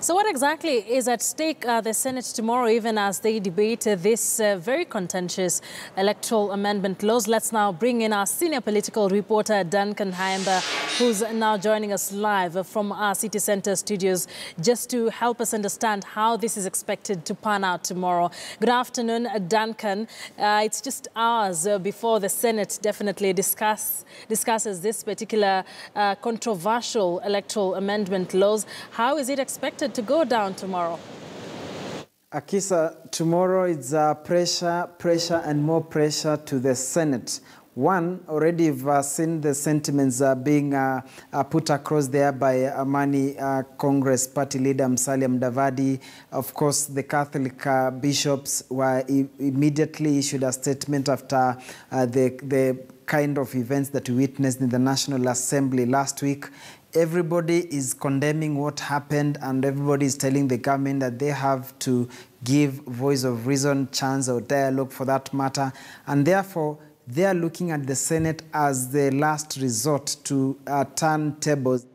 So what exactly is at stake uh, the Senate tomorrow, even as they debate uh, this uh, very contentious electoral amendment laws? Let's now bring in our senior political reporter, Duncan Hayamba, who's now joining us live from our city centre studios, just to help us understand how this is expected to pan out tomorrow. Good afternoon, Duncan. Uh, it's just hours uh, before the Senate definitely discuss, discusses this particular uh, controversial electoral amendment laws. How is it expected expected to go down tomorrow? Akisa, tomorrow it's uh, pressure, pressure, and more pressure to the Senate. One, already we've uh, seen the sentiments uh, being uh, uh put across there by Amani uh, Congress Party leader Msalia Davadi. Of course, the Catholic uh, bishops were immediately issued a statement after the, the kind of events that we witnessed in the National Assembly last week. Everybody is condemning what happened and everybody is telling the government that they have to give voice of reason, chance or dialogue for that matter. And therefore, they are looking at the Senate as the last resort to uh, turn tables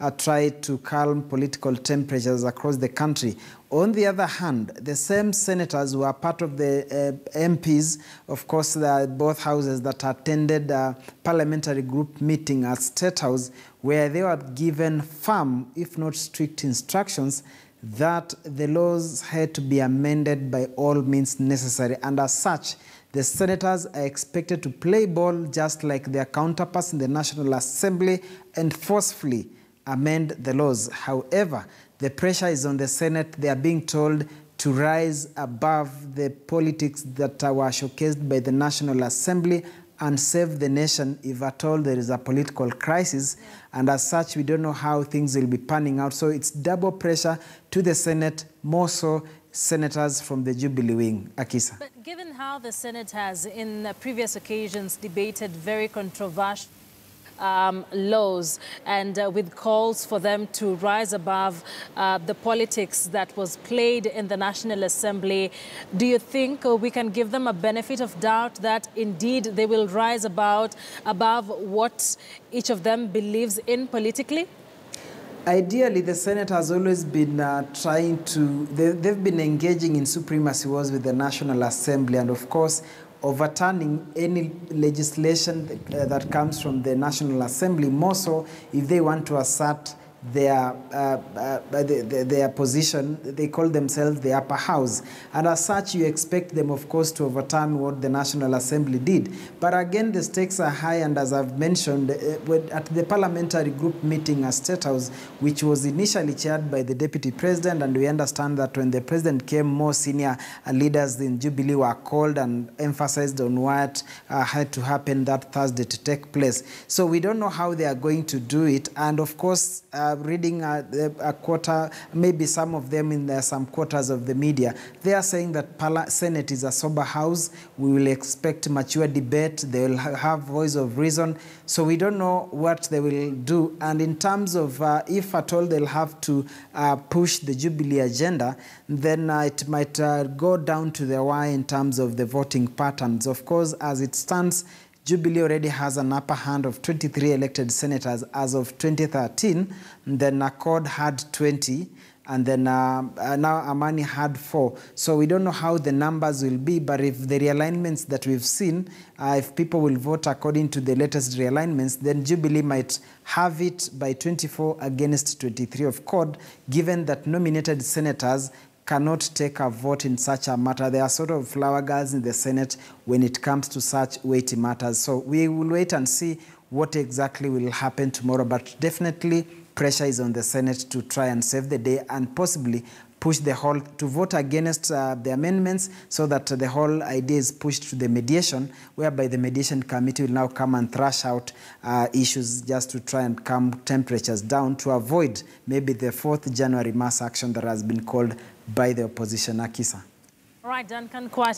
uh, try to calm political temperatures across the country. On the other hand, the same senators who are part of the uh, MPs, of course, there are both houses that attended a parliamentary group meeting at State House where they were given firm, if not strict instructions, that the laws had to be amended by all means necessary. And as such, the senators are expected to play ball just like their counterparts in the National Assembly and forcefully amend the laws. However, the pressure is on the Senate. They are being told to rise above the politics that were showcased by the National Assembly and save the nation if at all there is a political crisis. And as such, we don't know how things will be panning out. So it's double pressure to the Senate, more so senators from the Jubilee wing, Akisa. But given how the Senate has, in previous occasions, debated very controversial um, lows and uh, with calls for them to rise above uh, the politics that was played in the National Assembly. Do you think uh, we can give them a benefit of doubt that indeed they will rise about above what each of them believes in politically? Ideally, the Senate has always been uh, trying to, they, they've been engaging in supremacy wars with the National Assembly, and of course, overturning any legislation that, uh, that comes from the National Assembly, more so if they want to assert Uh, uh, uh, their, their, their position. They call themselves the upper house. And as such, you expect them, of course, to overturn what the National Assembly did. But again, the stakes are high, and as I've mentioned, at the parliamentary group meeting at State House, which was initially chaired by the Deputy President, and we understand that when the President came, more senior leaders in Jubilee were called and emphasized on what uh, had to happen that Thursday to take place. So we don't know how they are going to do it. And of course, uh, reading a, uh, a, quarter, maybe some of them in the, some quarters of the media, they are saying that Pala Senate is a sober house. We will expect mature debate. They will ha have voice of reason. So we don't know what they will do. And in terms of uh, if at all they'll have to uh, push the Jubilee agenda, then uh, it might uh, go down to the wire in terms of the voting patterns. Of course, as it stands, Jubilee already has an upper hand of 23 elected senators as of 2013. Then Accord had 20, and then uh, uh, now Amani had four. So we don't know how the numbers will be, but if the realignments that we've seen, uh, if people will vote according to the latest realignments, then Jubilee might have it by 24 against 23 of COD, given that nominated senators cannot take a vote in such a matter. They are sort of flower girls in the Senate when it comes to such weighty matters. So we will wait and see what exactly will happen tomorrow. But definitely pressure is on the Senate to try and save the day and possibly push the whole to vote against uh, the amendments so that the whole idea is pushed to the mediation whereby the mediation committee will now come and thrash out uh, issues just to try and calm temperatures down to avoid maybe the 4th January mass action that has been called by the opposition, Akisa. All right, Duncan quite.